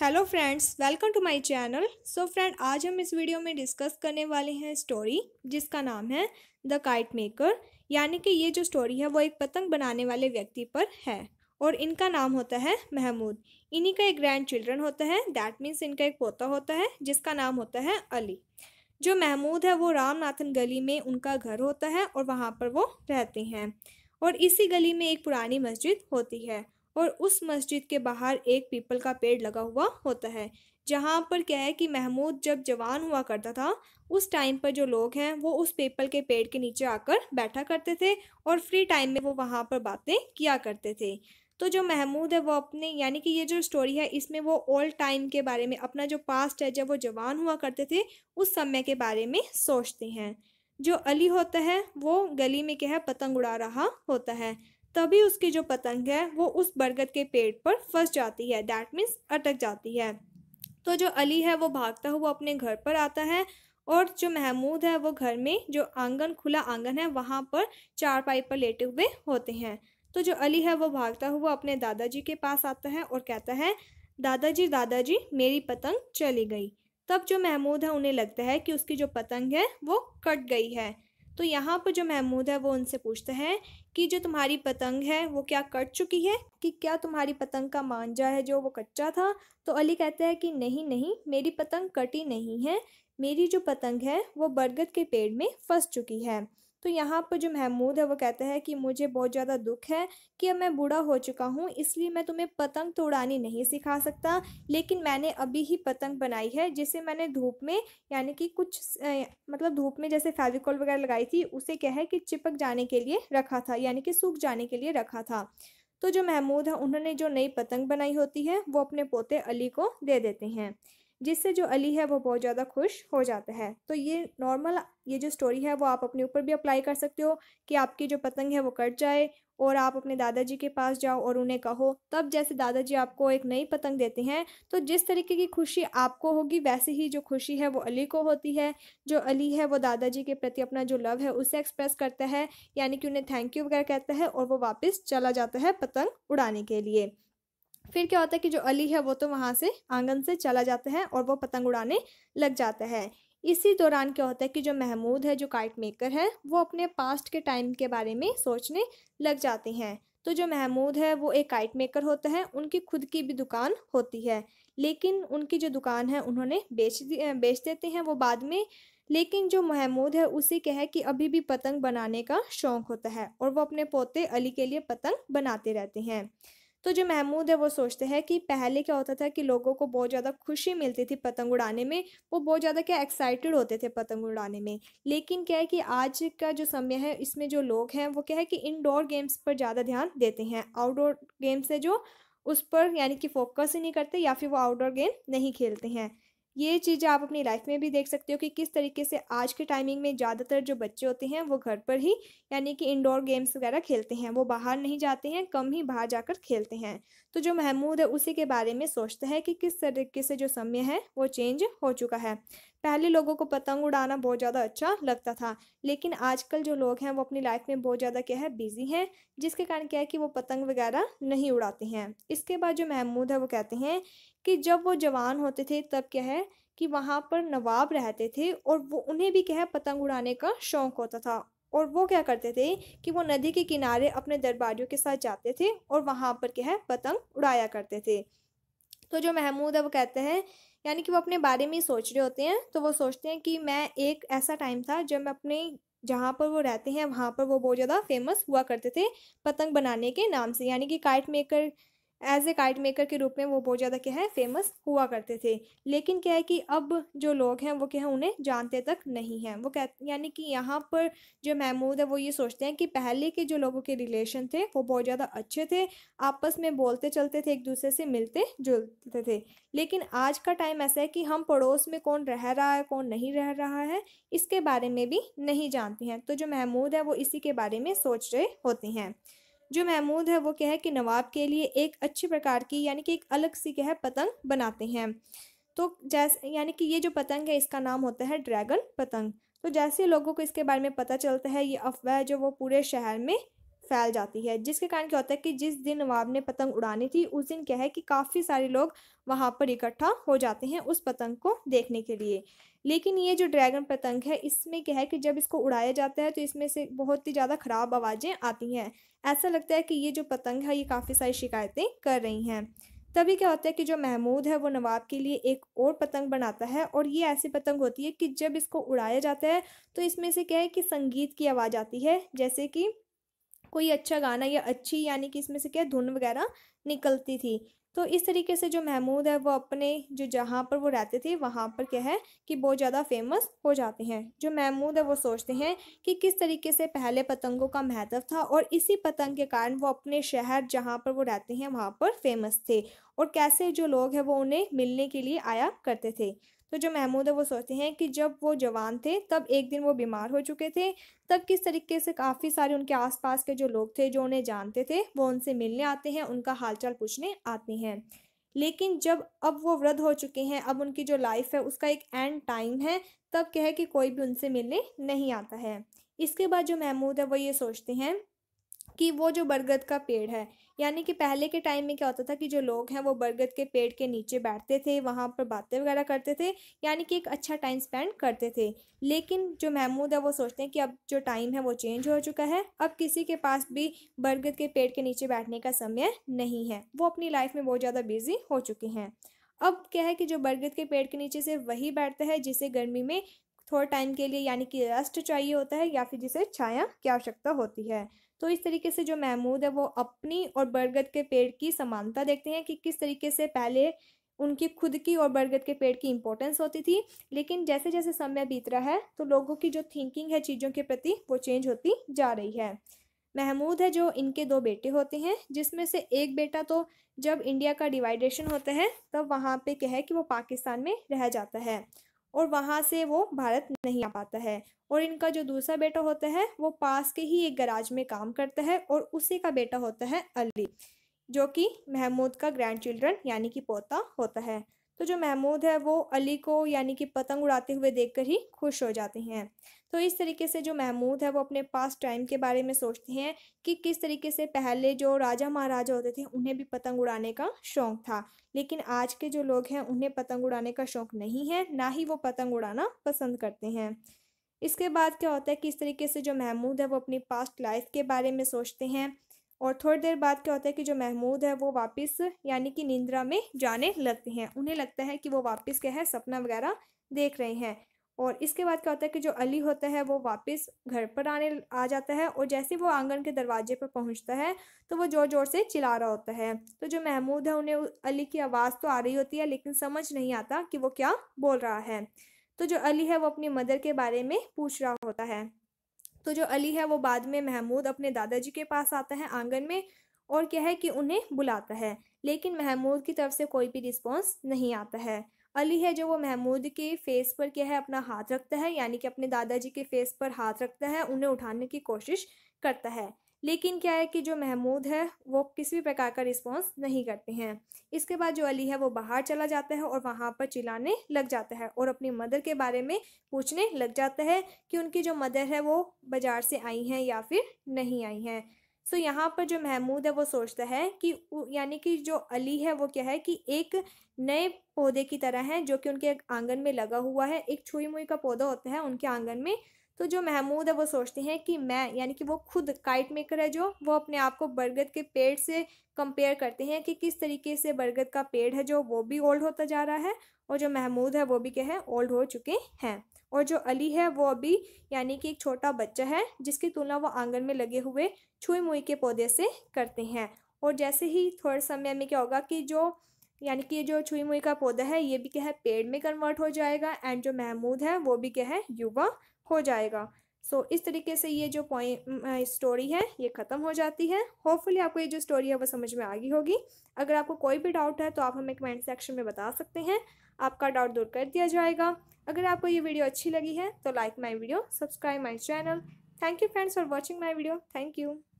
hello friends welcome to my channel so friend आज हम इस वीडियो में डिस्कस करने वाले हैं स्टोरी जिसका नाम है द काइट मेकर यानी कि ये जो स्टोरी है वो एक पतंग बनाने वाले व्यक्ति पर है और इनका नाम होता है महमूद इन्हीं का एक ग्रैंड चिल्ड्रन होता है दैट मीन्स इनका एक पोता होता है जिसका नाम होता है अली जो महमूद है वो रामनाथन गली में उनका घर होता है और वहाँ पर वो रहते हैं और इसी गली में एक पुरानी मस्जिद होती है और उस मस्जिद के बाहर एक पीपल का पेड़ लगा हुआ होता है जहाँ पर क्या है कि महमूद जब जवान हुआ करता था उस टाइम पर जो लोग हैं वो उस पीपल के पेड़ के नीचे आकर बैठा करते थे और फ्री टाइम में वो वहाँ पर बातें किया करते थे तो जो महमूद है वो अपने यानी कि ये जो स्टोरी है इसमें वो ओल्ड टाइम के बारे में अपना जो पास्ट है जब वो जवान हुआ करते थे उस समय के बारे में सोचते हैं जो अली होता है वो गली में क्या है पतंग उड़ा रहा होता है तभी उसकी जो पतंग है वो उस बरगद के पेड़ पर फंस जाती है डैट मीन्स अटक जाती है तो जो अली है वो भागता हुआ अपने घर पर आता है और जो महमूद है वो घर में जो आंगन खुला आंगन है वहाँ पर चारपाई पर लेटे हुए होते हैं तो जो अली है वो भागता हुआ अपने दादाजी के पास आता है और कहता है दादाजी दादाजी मेरी पतंग चली गई तब जो महमूद है उन्हें लगता है कि उसकी जो पतंग है वो कट गई है तो यहाँ पर जो महमूद है वो उनसे पूछता है कि जो तुम्हारी पतंग है वो क्या कट चुकी है कि क्या तुम्हारी पतंग का मांझा है जो वो कच्चा था तो अली कहते हैं कि नहीं नहीं मेरी पतंग कटी नहीं है मेरी जो पतंग है वो बरगद के पेड़ में फंस चुकी है तो यहाँ पर जो महमूद है वो कहता है कि मुझे बहुत ज़्यादा दुख है कि अब मैं बूढ़ा हो चुका हूँ इसलिए मैं तुम्हें पतंग तो उड़ानी नहीं सिखा सकता लेकिन मैंने अभी ही पतंग बनाई है जिसे मैंने धूप में यानी कि कुछ मतलब धूप में जैसे फेविकॉल वगैरह लगाई थी उसे क्या है कि चिपक जाने के लिए रखा था यानी कि सूख जाने के लिए रखा था तो जो महमूद है उन्होंने जो नई पतंग बनाई होती है वो अपने पोते अली को दे देते हैं जिससे जो अली है वो बहुत ज़्यादा खुश हो जाता है तो ये नॉर्मल ये जो स्टोरी है वो आप अपने ऊपर भी अप्लाई कर सकते हो कि आपकी जो पतंग है वो कट जाए और आप अपने दादाजी के पास जाओ और उन्हें कहो तब जैसे दादाजी आपको एक नई पतंग देते हैं तो जिस तरीके की खुशी आपको होगी वैसे ही जो खुशी है वो अली को होती है जो अली है वो दादाजी के प्रति अपना जो लव है उसे एक्सप्रेस करता है यानी कि उन्हें थैंक यू वगैरह कहता है और वो वापस चला जाता है पतंग उड़ाने के लिए फिर क्या होता है कि जो अली है वो तो वहाँ से आंगन से चला जाता है और वो पतंग उड़ाने लग जाता है इसी दौरान क्या होता है कि जो महमूद है जो काइट मेकर है वो अपने पास्ट के टाइम के बारे में सोचने लग जाते हैं तो जो महमूद है वो एक काइट मेकर होता है उनकी खुद की भी दुकान होती है लेकिन उनकी जो दुकान है उन्होंने बेच बेच देते हैं वो बाद में लेकिन जो महमूद है उसी के है कि अभी भी पतंग बनाने का शौक़ होता है और वो अपने पोते अली के लिए पतंग बनाते रहते हैं तो जो महमूद है वो सोचते हैं कि पहले क्या होता था कि लोगों को बहुत ज़्यादा खुशी मिलती थी पतंग उड़ाने में वो बहुत ज़्यादा क्या एक्साइटेड होते थे पतंग उड़ाने में लेकिन क्या है कि आज का जो समय है इसमें जो लोग हैं वो क्या है कि इनडोर गेम्स पर ज़्यादा ध्यान देते हैं आउटडोर गेम्स है जो उस पर यानी कि फोकस ही नहीं करते या फिर वो आउटडोर गेम नहीं खेलते हैं ये चीज़ें आप अपनी लाइफ में भी देख सकते हो कि किस तरीके से आज के टाइमिंग में ज़्यादातर जो बच्चे होते हैं वो घर पर ही यानी कि इंडोर गेम्स वगैरह खेलते हैं वो बाहर नहीं जाते हैं कम ही बाहर जाकर खेलते हैं तो जो महमूद है उसी के बारे में सोचता है कि किस तरीके से जो समय है वो चेंज हो चुका है पहले लोगों को पतंग उड़ाना बहुत ज़्यादा अच्छा लगता था लेकिन आजकल जो लोग हैं वो अपनी लाइफ में बहुत ज़्यादा क्या है बिजी हैं जिसके कारण क्या है कि वो पतंग वगैरह नहीं उड़ाते हैं इसके बाद जो महमूद है वो कहते हैं कि जब वो जवान होते थे तब क्या है कि वहाँ पर नवाब रहते थे और वो उन्हें भी क्या है पतंग उड़ाने का शौक़ होता था और वो क्या करते थे कि वो नदी के किनारे अपने दरबारियों के साथ जाते थे और वहाँ पर क्या है पतंग उड़ाया करते थे तो जो महमूद है वो कहते हैं यानी कि वो अपने बारे में ही सोच रहे होते हैं तो वो सोचते हैं कि मैं एक ऐसा टाइम था जब मैं अपने जहाँ पर वो रहते हैं वहाँ पर वो बहुत ज़्यादा फेमस हुआ करते थे पतंग बनाने के नाम से यानी कि kite maker as a card maker के रूप में वो बहुत ज़्यादा क्या है फेमस हुआ करते थे लेकिन क्या है कि अब जो लोग हैं वो क्या है उन्हें जानते तक नहीं हैं वो कह यानी कि यहाँ पर जो महमूद है वो ये सोचते हैं कि पहले के जो लोगों के रिलेशन थे वो बहुत ज़्यादा अच्छे थे आपस में बोलते चलते थे एक दूसरे से मिलते जुलते थे लेकिन आज का टाइम ऐसा है कि हम पड़ोस में कौन रह रहा है कौन नहीं रह रहा है इसके बारे में भी नहीं जानते हैं तो जो महमूद है वो इसी के बारे में सोच रहे होते हैं जो महमूद है वो क्या है कि नवाब के लिए एक अच्छी प्रकार की यानी कि एक अलग सी क्या है पतंग बनाते हैं तो जैसे यानी कि ये जो पतंग है इसका नाम होता है ड्रैगन पतंग तो जैसे लोगों को इसके बारे में पता चलता है ये अफवाह जो वो पूरे शहर में फैल जाती है जिसके कारण क्या होता है कि जिस दिन नवाब ने पतंग उड़ानी थी उस दिन क्या है कि काफ़ी सारे लोग वहाँ पर इकट्ठा हो जाते हैं उस पतंग को देखने के लिए लेकिन ये जो ड्रैगन पतंग है इसमें क्या है कि जब इसको उड़ाया जाता है तो इसमें से बहुत ही ज़्यादा ख़राब आवाज़ें आती हैं ऐसा लगता है कि ये जो पतंग है ये काफ़ी सारी शिकायतें कर रही हैं तभी क्या होता है कि जो महमूद है वो नवाब के लिए एक और पतंग बनाता है और ये ऐसी पतंग होती है कि जब इसको उड़ाया जाता है तो इसमें से क्या है कि संगीत की आवाज़ आती है जैसे कि कोई अच्छा गाना या अच्छी यानी कि इसमें से क्या धुन वगैरह निकलती थी तो इस तरीके से जो महमूद है वो अपने जो जहाँ पर वो रहते थे वहाँ पर क्या है कि बहुत ज़्यादा फेमस हो जाते हैं जो महमूद है वो सोचते हैं कि किस तरीके से पहले पतंगों का महत्व था और इसी पतंग के कारण वो अपने शहर जहाँ पर वो रहते हैं वहाँ पर फेमस थे और कैसे जो लोग हैं वो उन्हें मिलने के लिए आया करते थे तो जो महमूद है वो सोचते हैं कि जब वो जवान थे तब एक दिन वो बीमार हो चुके थे तब किस तरीके से काफ़ी सारे उनके आसपास के जो लोग थे जो उन्हें जानते थे वो उनसे मिलने आते हैं उनका हालचाल पूछने आते हैं हैं लेकिन जब अब वो वृद्ध हो चुके हैं अब उनकी जो लाइफ है उसका एक एंड टाइम है तब क्या है कि कोई भी उनसे मिलने नहीं आता है इसके बाद जो महमूद है वो ये सोचते हैं कि वो जो बरगद का पेड़ है यानी कि पहले के टाइम में क्या होता था कि जो लोग हैं वो बरगद के पेड़ के नीचे बैठते थे वहाँ पर बातें वगैरह करते थे यानी कि एक अच्छा टाइम स्पेंड करते थे लेकिन जो महमूद है वो सोचते हैं कि अब जो टाइम है वो चेंज हो चुका है अब किसी के पास भी बरगद के पेड़ के नीचे बैठने का समय नहीं है वो अपनी लाइफ में बहुत ज़्यादा बिजी हो चुके हैं अब क्या है कि जो बरगद के पेड़ के नीचे से वही बैठता है जिसे गर्मी में थोड़ा टाइम के लिए यानी कि रेस्ट चाहिए होता है या फिर जिसे छाया की आवश्यकता होती है तो इस तरीके से जो महमूद है वो अपनी और बरगद के पेड़ की समानता देखते हैं कि किस तरीके से पहले उनकी खुद की और बरगद के पेड़ की इंपॉर्टेंस होती थी लेकिन जैसे जैसे समय बीत रहा है तो लोगों की जो थिंकिंग है चीज़ों के प्रति वो चेंज होती जा रही है महमूद है जो इनके दो बेटे होते हैं जिसमें से एक बेटा तो जब इंडिया का डिवाइडेशन होता है तब वहाँ पे क्या है कि वो पाकिस्तान में रह जाता है और वहाँ से वो भारत नहीं आ पाता है और इनका जो दूसरा बेटा होता है वो पास के ही एक गराज में काम करता है और उसी का बेटा होता है अली जो कि महमूद का ग्रैंड चिल्ड्रन यानी कि पोता होता है तो जो महमूद है वो अली को यानी कि पतंग उड़ाते हुए देखकर ही खुश हो जाते हैं तो इस तरीके से जो महमूद है वो अपने पास टाइम के बारे में सोचते हैं कि किस तरीके से पहले जो राजा महाराजा होते थे उन्हें भी पतंग उड़ाने का शौक़ था लेकिन आज के जो लोग हैं उन्हें पतंग उड़ाने का शौक़ नहीं है ना ही वो पतंग उड़ाना पसंद करते हैं इसके बाद क्या होता है कि इस तरीके से जो महमूद है वो अपनी पास्ट लाइफ के बारे में सोचते हैं और थोड़ी देर बाद क्या होता है कि जो महमूद है वो वापस यानी कि निंद्रा में जाने लगते हैं उन्हें लगता है कि वो वापस क्या है सपना वगैरह देख रहे हैं और इसके बाद क्या होता है कि जो अली होता है वो वापस घर पर आने आ जाता है और जैसे वो आंगन के दरवाजे पर पहुंचता है तो वो ज़ोर ज़ोर से चिल्ला रहा होता है तो जो महमूद है उन्हें अली की आवाज़ तो आ रही होती है लेकिन समझ नहीं आता कि वो क्या बोल रहा है तो जो अली है वो अपनी मदर के बारे में पूछ रहा होता है तो जो अली है वो बाद में महमूद अपने दादाजी के पास आता है आंगन में और क्या है कि उन्हें बुलाता है लेकिन महमूद की तरफ से कोई भी रिस्पॉन्स नहीं आता है अली है जो वो महमूद के फेस पर क्या है अपना हाथ रखता है यानी कि अपने दादाजी के फेस पर हाथ रखता है उन्हें उठाने की कोशिश करता है लेकिन क्या है कि जो महमूद है वो किसी भी प्रकार का रिस्पॉन्स नहीं करते हैं इसके बाद जो अली है वो बाहर चला जाता है और वहाँ पर चिल्लाने लग जाता है और अपनी मदर के बारे में पूछने लग जाता है कि उनकी जो मदर है वो बाज़ार से आई हैं या फिर नहीं आई हैं सो so, यहाँ पर जो महमूद है वो सोचता है कि यानी कि जो अली है वो क्या है कि एक नए पौधे की तरह है जो कि उनके आंगन में लगा हुआ है एक छुई मुई का पौधा होता है उनके आंगन में तो जो महमूद है वो सोचते हैं कि मैं यानी कि वो खुद काइट मेकर है जो वो अपने आप को बरगद के पेड़ से कंपेयर करते हैं कि किस तरीके से बरगद का पेड़ है जो वो भी ओल्ड होता जा रहा है और जो महमूद है वो भी क्या है ओल्ड हो चुके हैं और जो अली है वो अभी यानी कि एक छोटा बच्चा है जिसकी तुलना वो आंगन में लगे हुए छुई मुई के पौधे से करते हैं और जैसे ही थोड़े समय में क्या होगा कि जो यानी कि जो छुई मुई का पौधा है ये भी क्या है पेड़ में कन्वर्ट हो जाएगा एंड जो महमूद है वो भी क्या है युवा हो जाएगा सो so, इस तरीके से ये जो पॉइंट स्टोरी है ये ख़त्म हो जाती है होपफुली आपको ये जो स्टोरी है वो समझ में आ गई होगी अगर आपको कोई भी डाउट है तो आप हमें कमेंट सेक्शन में बता सकते हैं आपका डाउट दूर कर दिया जाएगा अगर आपको ये वीडियो अच्छी लगी है तो like my video subscribe my channel thank you friends for watching my video thank you